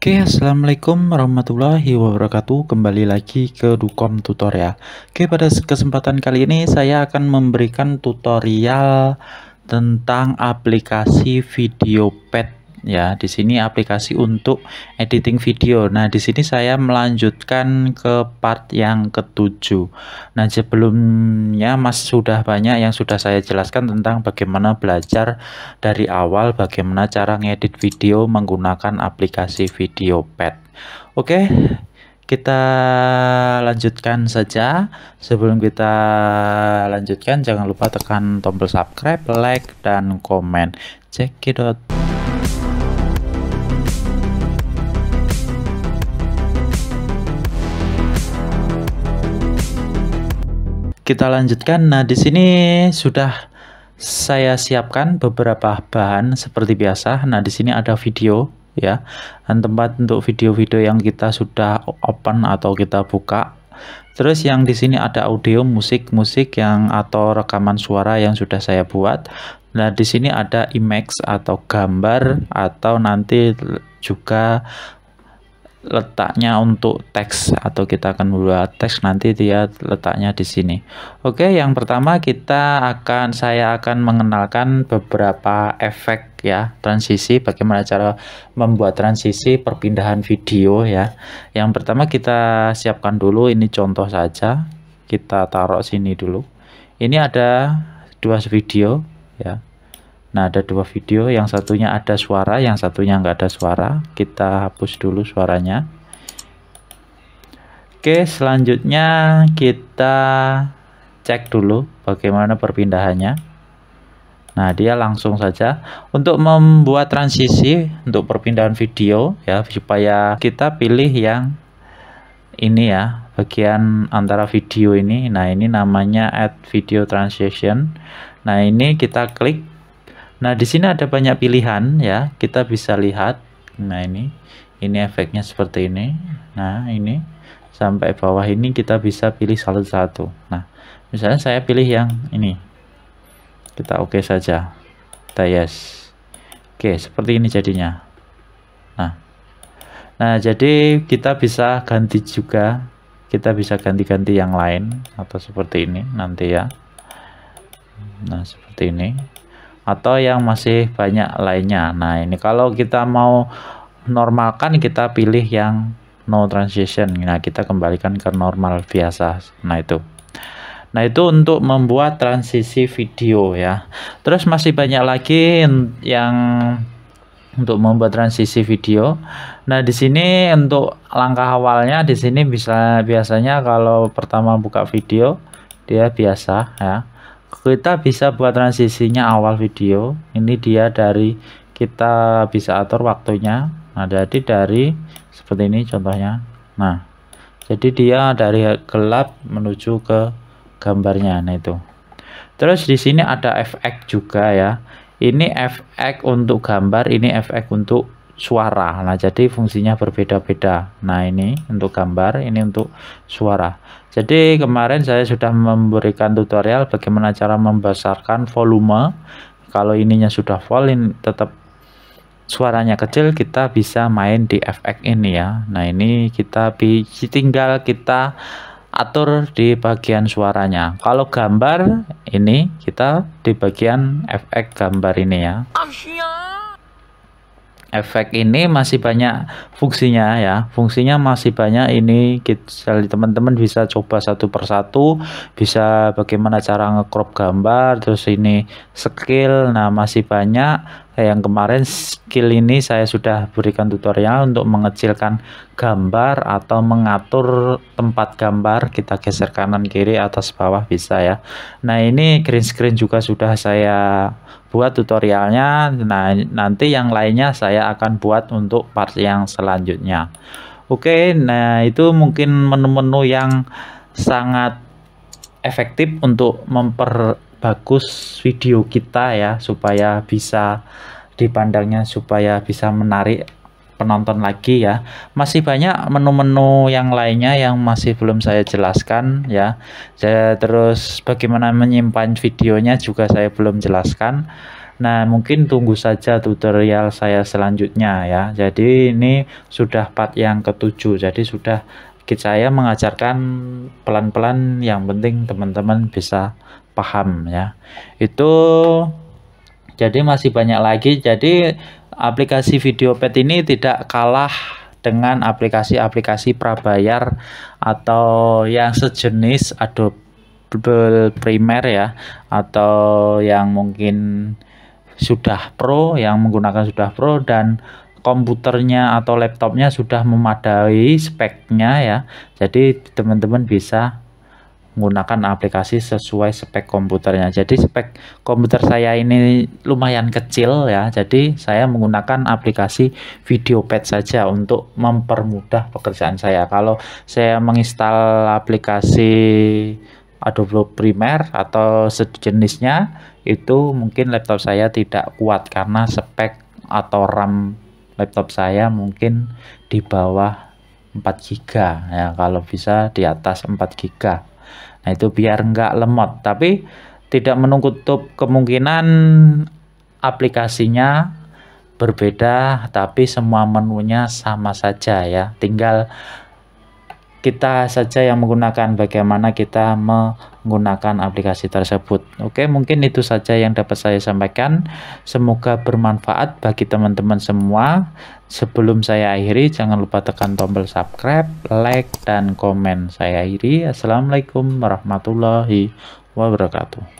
Oke okay, assalamualaikum warahmatullahi wabarakatuh kembali lagi ke Dukom tutorial Oke okay, pada kesempatan kali ini saya akan memberikan tutorial tentang aplikasi VideoPad ya. Di sini aplikasi untuk editing video. Nah, di sini saya melanjutkan ke part yang ketujuh. Nah, sebelumnya Mas sudah banyak yang sudah saya jelaskan tentang bagaimana belajar dari awal bagaimana cara ngedit video menggunakan aplikasi VideoPad. Oke. Okay? kita lanjutkan saja sebelum kita lanjutkan jangan lupa tekan tombol subscribe like dan komen cekidot kita lanjutkan. Nah, di sini sudah saya siapkan beberapa bahan seperti biasa. Nah, di sini ada video ya. Dan tempat untuk video-video yang kita sudah open atau kita buka. Terus yang di sini ada audio musik-musik yang atau rekaman suara yang sudah saya buat. Nah, di sini ada image atau gambar atau nanti juga letaknya untuk teks atau kita akan membuat teks nanti dia letaknya di sini. Oke, yang pertama kita akan saya akan mengenalkan beberapa efek ya transisi bagaimana cara membuat transisi perpindahan video ya. Yang pertama kita siapkan dulu ini contoh saja. Kita taruh sini dulu. Ini ada dua video ya. Nah, ada dua video, yang satunya ada suara, yang satunya nggak ada suara. Kita hapus dulu suaranya. Oke, selanjutnya kita cek dulu bagaimana perpindahannya. Nah, dia langsung saja untuk membuat transisi untuk perpindahan video ya supaya kita pilih yang ini ya, bagian antara video ini. Nah, ini namanya add video transition. Nah, ini kita klik Nah, di sini ada banyak pilihan ya. Kita bisa lihat. Nah, ini ini efeknya seperti ini. Nah, ini sampai bawah ini kita bisa pilih salah satu. Nah, misalnya saya pilih yang ini. Kita oke okay saja. Kita yes. Oke, okay, seperti ini jadinya. Nah. Nah, jadi kita bisa ganti juga. Kita bisa ganti-ganti yang lain atau seperti ini nanti ya. Nah, seperti ini atau yang masih banyak lainnya. Nah, ini kalau kita mau normalkan kita pilih yang no transition. Nah, kita kembalikan ke normal biasa. Nah, itu. Nah, itu untuk membuat transisi video ya. Terus masih banyak lagi yang untuk membuat transisi video. Nah, di sini untuk langkah awalnya di sini bisa biasanya kalau pertama buka video dia biasa ya kita bisa buat transisinya awal video ini dia dari kita bisa atur waktunya nah jadi dari seperti ini contohnya nah jadi dia dari gelap menuju ke gambarnya nah itu terus di sini ada fx juga ya ini fx untuk gambar ini fx untuk suara nah jadi fungsinya berbeda-beda nah ini untuk gambar ini untuk suara jadi kemarin saya sudah memberikan tutorial bagaimana cara membesarkan volume kalau ininya sudah full ini tetap suaranya kecil kita bisa main di FX ini ya nah ini kita tinggal kita atur di bagian suaranya kalau gambar ini kita di bagian FX gambar ini ya efek ini masih banyak fungsinya ya fungsinya masih banyak ini kita teman-teman bisa coba satu persatu bisa bagaimana cara ngecrop gambar terus ini skill nah masih banyak yang kemarin skill ini saya sudah berikan tutorial untuk mengecilkan gambar atau mengatur tempat gambar kita geser kanan kiri atas bawah bisa ya nah ini green screen juga sudah saya buat tutorialnya nah nanti yang lainnya saya akan buat untuk part yang selanjutnya oke nah itu mungkin menu-menu yang sangat efektif untuk memperbagus video kita ya supaya bisa dipandangnya supaya bisa menarik penonton lagi ya. Masih banyak menu-menu yang lainnya yang masih belum saya jelaskan ya. Saya terus bagaimana menyimpan videonya juga saya belum jelaskan. Nah, mungkin tunggu saja tutorial saya selanjutnya ya. Jadi ini sudah part yang ketujuh. Jadi sudah saya mengajarkan pelan-pelan yang penting teman-teman bisa paham ya. Itu jadi masih banyak lagi. Jadi aplikasi video pet ini tidak kalah dengan aplikasi-aplikasi prabayar atau yang sejenis Adobe Premiere ya atau yang mungkin sudah pro yang menggunakan sudah pro dan komputernya atau laptopnya sudah memadai speknya ya jadi teman-teman bisa menggunakan aplikasi sesuai spek komputernya. Jadi spek komputer saya ini lumayan kecil ya. Jadi saya menggunakan aplikasi VideoPad saja untuk mempermudah pekerjaan saya. Kalau saya menginstal aplikasi Adobe Premiere atau sejenisnya itu mungkin laptop saya tidak kuat karena spek atau RAM laptop saya mungkin di bawah 4 giga. ya kalau bisa di atas 4 giga. Nah itu biar nggak lemot, tapi tidak menutup kemungkinan aplikasinya berbeda tapi semua menunya sama saja ya. Tinggal kita saja yang menggunakan bagaimana kita menggunakan aplikasi tersebut oke mungkin itu saja yang dapat saya sampaikan semoga bermanfaat bagi teman-teman semua sebelum saya akhiri jangan lupa tekan tombol subscribe like dan komen saya akhiri assalamualaikum warahmatullahi wabarakatuh